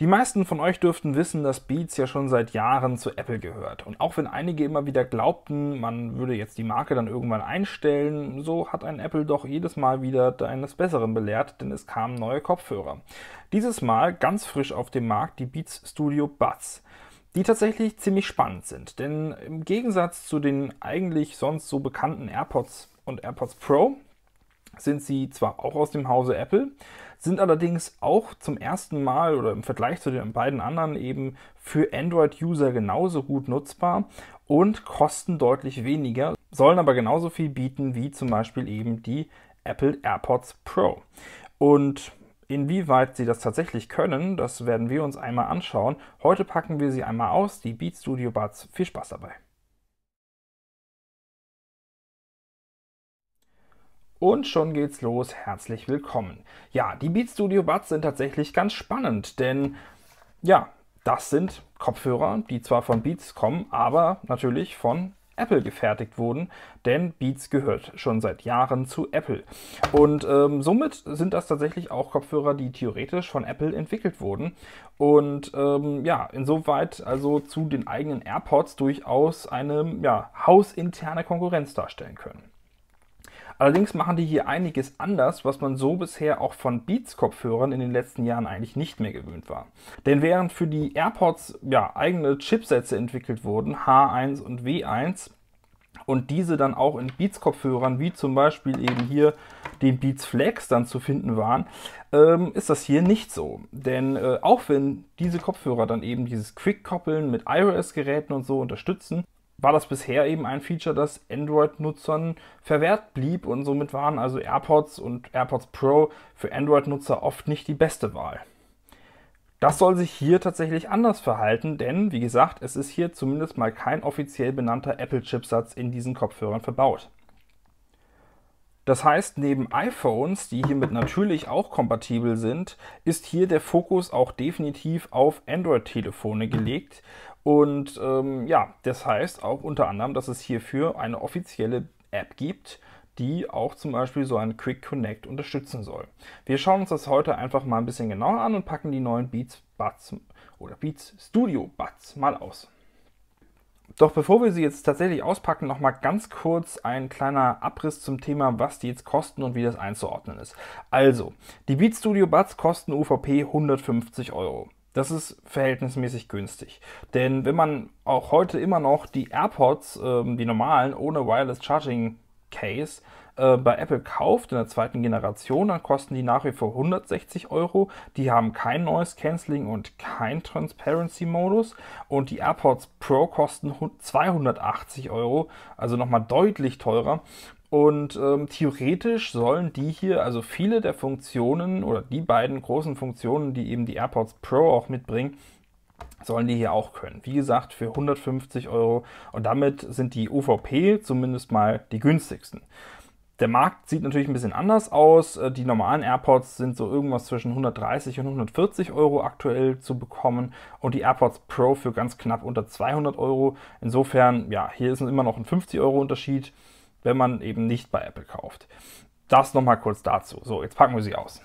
Die meisten von euch dürften wissen, dass Beats ja schon seit Jahren zu Apple gehört. Und auch wenn einige immer wieder glaubten, man würde jetzt die Marke dann irgendwann einstellen, so hat ein Apple doch jedes Mal wieder eines Besseren belehrt, denn es kamen neue Kopfhörer. Dieses Mal ganz frisch auf dem Markt die Beats Studio Buds die tatsächlich ziemlich spannend sind. Denn im Gegensatz zu den eigentlich sonst so bekannten AirPods und AirPods Pro sind sie zwar auch aus dem Hause Apple, sind allerdings auch zum ersten Mal oder im Vergleich zu den beiden anderen eben für Android-User genauso gut nutzbar und kosten deutlich weniger, sollen aber genauso viel bieten wie zum Beispiel eben die Apple AirPods Pro. Und Inwieweit sie das tatsächlich können, das werden wir uns einmal anschauen. Heute packen wir sie einmal aus, die Beat Studio Buds. Viel Spaß dabei! Und schon geht's los. Herzlich willkommen. Ja, die Beat Studio Buds sind tatsächlich ganz spannend, denn ja, das sind Kopfhörer, die zwar von Beats kommen, aber natürlich von Apple gefertigt wurden, denn Beats gehört schon seit Jahren zu Apple. Und ähm, somit sind das tatsächlich auch Kopfhörer, die theoretisch von Apple entwickelt wurden. Und ähm, ja, insoweit also zu den eigenen AirPods durchaus eine ja, hausinterne Konkurrenz darstellen können. Allerdings machen die hier einiges anders, was man so bisher auch von Beats-Kopfhörern in den letzten Jahren eigentlich nicht mehr gewöhnt war. Denn während für die AirPods ja, eigene Chipsätze entwickelt wurden, H1 und W1, und diese dann auch in Beats-Kopfhörern, wie zum Beispiel eben hier den Beats Flex dann zu finden waren, ähm, ist das hier nicht so. Denn äh, auch wenn diese Kopfhörer dann eben dieses Quick-Koppeln mit iOS-Geräten und so unterstützen, war das bisher eben ein Feature, das Android-Nutzern verwehrt blieb und somit waren also AirPods und AirPods Pro für Android-Nutzer oft nicht die beste Wahl. Das soll sich hier tatsächlich anders verhalten, denn wie gesagt, es ist hier zumindest mal kein offiziell benannter Apple-Chipsatz in diesen Kopfhörern verbaut. Das heißt, neben iPhones, die hiermit natürlich auch kompatibel sind, ist hier der Fokus auch definitiv auf Android-Telefone gelegt und ähm, ja, das heißt auch unter anderem, dass es hierfür eine offizielle App gibt, die auch zum Beispiel so einen Quick Connect unterstützen soll. Wir schauen uns das heute einfach mal ein bisschen genauer an und packen die neuen Beats Buds oder Beats Studio Buds mal aus. Doch bevor wir sie jetzt tatsächlich auspacken, nochmal ganz kurz ein kleiner Abriss zum Thema, was die jetzt kosten und wie das einzuordnen ist. Also, die Beat Studio Buds kosten UVP 150 Euro. Das ist verhältnismäßig günstig. Denn wenn man auch heute immer noch die AirPods, ähm, die normalen, ohne Wireless Charging Case, äh, bei Apple kauft in der zweiten Generation, dann kosten die nach wie vor 160 Euro. Die haben kein Noise Cancelling und kein Transparency Modus. Und die AirPods Pro kosten 280 Euro, also nochmal deutlich teurer. Und ähm, theoretisch sollen die hier, also viele der Funktionen oder die beiden großen Funktionen, die eben die AirPods Pro auch mitbringen, sollen die hier auch können. Wie gesagt, für 150 Euro. Und damit sind die UVP zumindest mal die günstigsten. Der Markt sieht natürlich ein bisschen anders aus. Äh, die normalen AirPods sind so irgendwas zwischen 130 und 140 Euro aktuell zu bekommen und die AirPods Pro für ganz knapp unter 200 Euro. Insofern, ja, hier ist immer noch ein 50 Euro Unterschied wenn man eben nicht bei Apple kauft. Das nochmal kurz dazu. So, jetzt packen wir sie aus.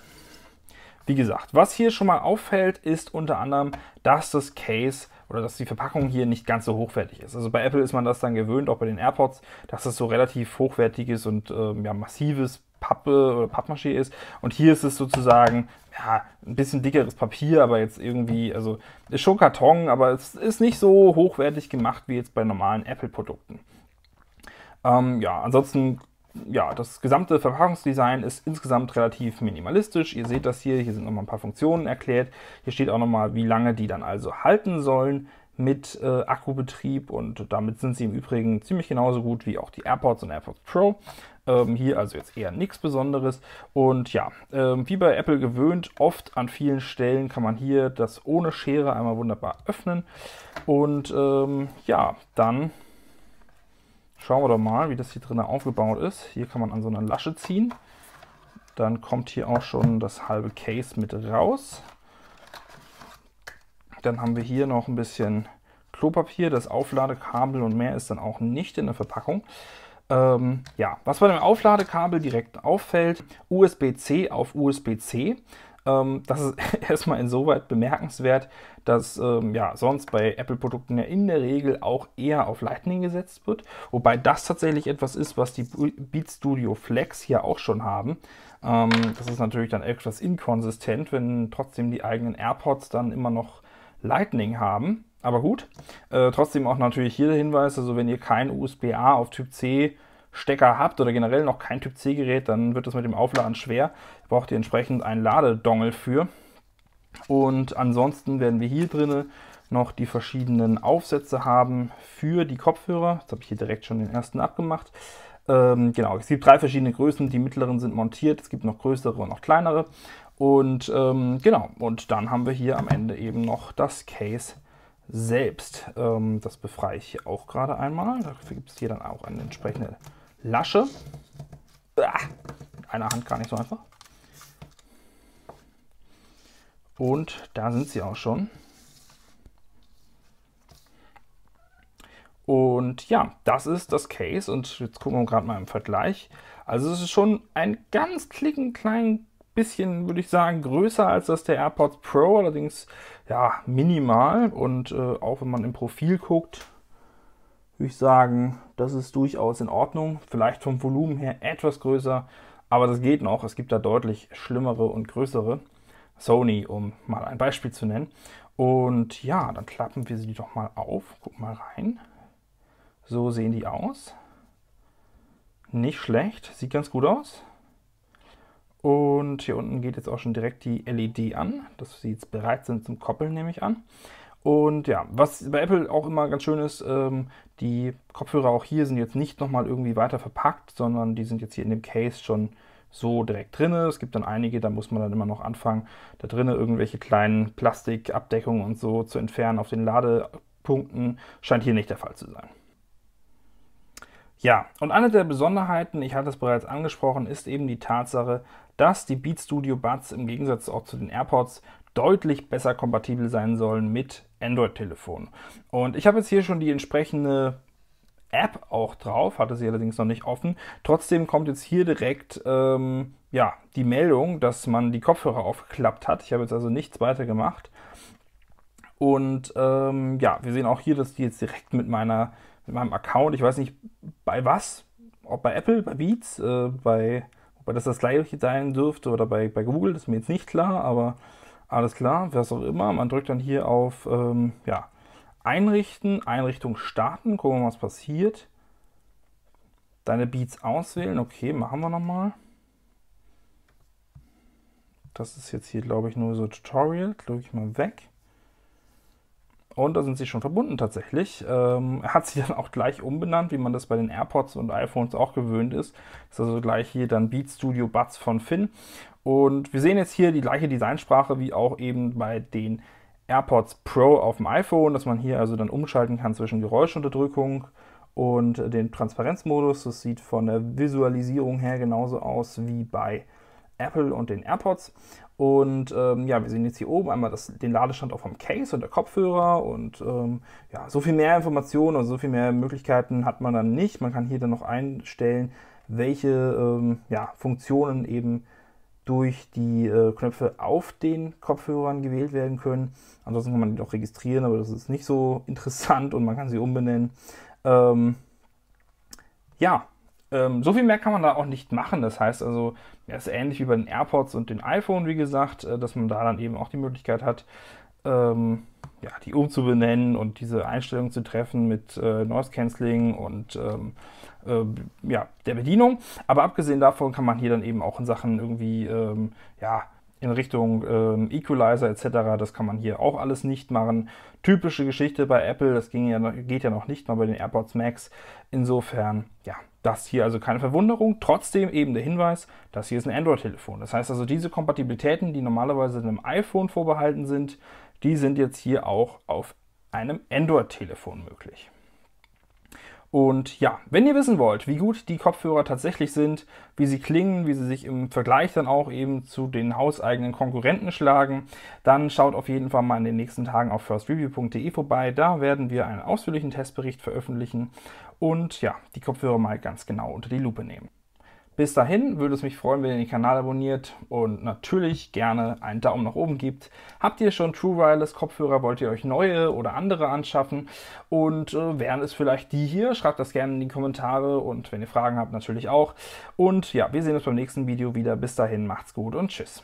Wie gesagt, was hier schon mal auffällt, ist unter anderem, dass das Case oder dass die Verpackung hier nicht ganz so hochwertig ist. Also bei Apple ist man das dann gewöhnt, auch bei den AirPods, dass das so relativ hochwertiges und ähm, ja, massives Pappe oder Pappmaché ist. Und hier ist es sozusagen, ja, ein bisschen dickeres Papier, aber jetzt irgendwie, also ist schon Karton, aber es ist nicht so hochwertig gemacht wie jetzt bei normalen Apple-Produkten. Ähm, ja, ansonsten, ja, das gesamte Verpackungsdesign ist insgesamt relativ minimalistisch. Ihr seht das hier, hier sind nochmal ein paar Funktionen erklärt. Hier steht auch nochmal, wie lange die dann also halten sollen mit äh, Akkubetrieb und damit sind sie im Übrigen ziemlich genauso gut wie auch die AirPods und AirPods Pro. Ähm, hier also jetzt eher nichts Besonderes. Und ja, ähm, wie bei Apple gewöhnt, oft an vielen Stellen kann man hier das ohne Schere einmal wunderbar öffnen. Und ähm, ja, dann Schauen wir doch mal, wie das hier drin aufgebaut ist. Hier kann man an so einer Lasche ziehen. Dann kommt hier auch schon das halbe Case mit raus. Dann haben wir hier noch ein bisschen Klopapier, das Aufladekabel und mehr ist dann auch nicht in der Verpackung. Ähm, ja, was bei dem Aufladekabel direkt auffällt, USB-C auf USB-C. Ähm, das ist erstmal insoweit bemerkenswert, dass ähm, ja, sonst bei Apple-Produkten ja in der Regel auch eher auf Lightning gesetzt wird. Wobei das tatsächlich etwas ist, was die Beat Studio Flex hier auch schon haben. Ähm, das ist natürlich dann etwas inkonsistent, wenn trotzdem die eigenen AirPods dann immer noch Lightning haben. Aber gut, äh, trotzdem auch natürlich hier der Hinweis, also wenn ihr kein USB-A auf Typ C Stecker habt oder generell noch kein Typ-C-Gerät, dann wird das mit dem Aufladen schwer. Da braucht ihr entsprechend einen Ladedongel für. Und ansonsten werden wir hier drinnen noch die verschiedenen Aufsätze haben für die Kopfhörer. Jetzt habe ich hier direkt schon den ersten abgemacht. Ähm, genau, es gibt drei verschiedene Größen. Die mittleren sind montiert, es gibt noch größere und noch kleinere. Und ähm, genau, und dann haben wir hier am Ende eben noch das Case selbst. Ähm, das befreie ich hier auch gerade einmal. Dafür gibt es hier dann auch eine entsprechende Lasche. Ah, einer Hand gar nicht so einfach. Und da sind sie auch schon. Und ja, das ist das Case. Und jetzt gucken wir gerade mal im Vergleich. Also es ist schon ein ganz klicken klein bisschen, würde ich sagen, größer als das der AirPods Pro. Allerdings ja minimal. Und äh, auch wenn man im Profil guckt, würde ich sagen, das ist durchaus in Ordnung. Vielleicht vom Volumen her etwas größer, aber das geht noch. Es gibt da deutlich schlimmere und größere. Sony, um mal ein Beispiel zu nennen. Und ja, dann klappen wir sie doch mal auf. Guck mal rein. So sehen die aus. Nicht schlecht, sieht ganz gut aus. Und hier unten geht jetzt auch schon direkt die LED an, dass sie jetzt bereit sind zum Koppeln, nehme ich an. Und ja, was bei Apple auch immer ganz schön ist, ähm, die Kopfhörer auch hier sind jetzt nicht nochmal irgendwie weiter verpackt, sondern die sind jetzt hier in dem Case schon so direkt drin. Es gibt dann einige, da muss man dann immer noch anfangen, da drinnen irgendwelche kleinen Plastikabdeckungen und so zu entfernen auf den Ladepunkten. Scheint hier nicht der Fall zu sein. Ja, und eine der Besonderheiten, ich hatte es bereits angesprochen, ist eben die Tatsache, dass die Beat Studio Buds im Gegensatz auch zu den AirPods deutlich besser kompatibel sein sollen mit Android-Telefonen. Und ich habe jetzt hier schon die entsprechende App auch drauf, hatte sie allerdings noch nicht offen. Trotzdem kommt jetzt hier direkt ähm, ja, die Meldung, dass man die Kopfhörer aufgeklappt hat. Ich habe jetzt also nichts weiter gemacht. Und ähm, ja, wir sehen auch hier, dass die jetzt direkt mit, meiner, mit meinem Account, ich weiß nicht bei was, ob bei Apple, bei Beats, äh, bei, ob das das gleiche sein dürfte oder bei, bei Google, das ist mir jetzt nicht klar, aber alles klar, was auch immer. Man drückt dann hier auf ähm, ja, Einrichten, Einrichtung starten. Gucken wir mal, was passiert. Deine Beats auswählen. Okay, machen wir nochmal. Das ist jetzt hier, glaube ich, nur so ein Tutorial. Drücke ich mal weg. Und da sind sie schon verbunden tatsächlich. Ähm, er hat sie dann auch gleich umbenannt, wie man das bei den AirPods und iPhones auch gewöhnt ist. Das ist also gleich hier dann Beat Studio Buds von Finn. Und wir sehen jetzt hier die gleiche Designsprache wie auch eben bei den AirPods Pro auf dem iPhone, dass man hier also dann umschalten kann zwischen Geräuschunterdrückung und den Transparenzmodus. Das sieht von der Visualisierung her genauso aus wie bei Apple und den AirPods. Und ähm, ja, wir sehen jetzt hier oben einmal das, den Ladestand auch vom Case und der Kopfhörer. Und ähm, ja, so viel mehr Informationen und so viel mehr Möglichkeiten hat man dann nicht. Man kann hier dann noch einstellen, welche ähm, ja, Funktionen eben durch die äh, Knöpfe auf den Kopfhörern gewählt werden können. Ansonsten kann man die auch registrieren, aber das ist nicht so interessant und man kann sie umbenennen. Ähm, ja, ähm, so viel mehr kann man da auch nicht machen. Das heißt also, es ist ähnlich wie bei den AirPods und den iPhone, wie gesagt, äh, dass man da dann eben auch die Möglichkeit hat, ähm, ja, die umzubenennen und diese Einstellung zu treffen mit äh, Noise Cancelling und ähm, äh, ja, der Bedienung. Aber abgesehen davon kann man hier dann eben auch in Sachen irgendwie, ähm, ja, in Richtung ähm, Equalizer etc. Das kann man hier auch alles nicht machen. Typische Geschichte bei Apple, das ging ja geht ja noch nicht mal bei den AirPods Max. Insofern, ja, das hier also keine Verwunderung. Trotzdem eben der Hinweis, das hier ist ein Android-Telefon. Das heißt also, diese Kompatibilitäten, die normalerweise einem iPhone vorbehalten sind, die sind jetzt hier auch auf einem Android-Telefon möglich. Und ja, wenn ihr wissen wollt, wie gut die Kopfhörer tatsächlich sind, wie sie klingen, wie sie sich im Vergleich dann auch eben zu den hauseigenen Konkurrenten schlagen, dann schaut auf jeden Fall mal in den nächsten Tagen auf firstreview.de vorbei. Da werden wir einen ausführlichen Testbericht veröffentlichen und ja, die Kopfhörer mal ganz genau unter die Lupe nehmen. Bis dahin würde es mich freuen, wenn ihr den Kanal abonniert und natürlich gerne einen Daumen nach oben gibt. Habt ihr schon True Wireless Kopfhörer? Wollt ihr euch neue oder andere anschaffen? Und äh, wären es vielleicht die hier? Schreibt das gerne in die Kommentare und wenn ihr Fragen habt, natürlich auch. Und ja, wir sehen uns beim nächsten Video wieder. Bis dahin, macht's gut und tschüss.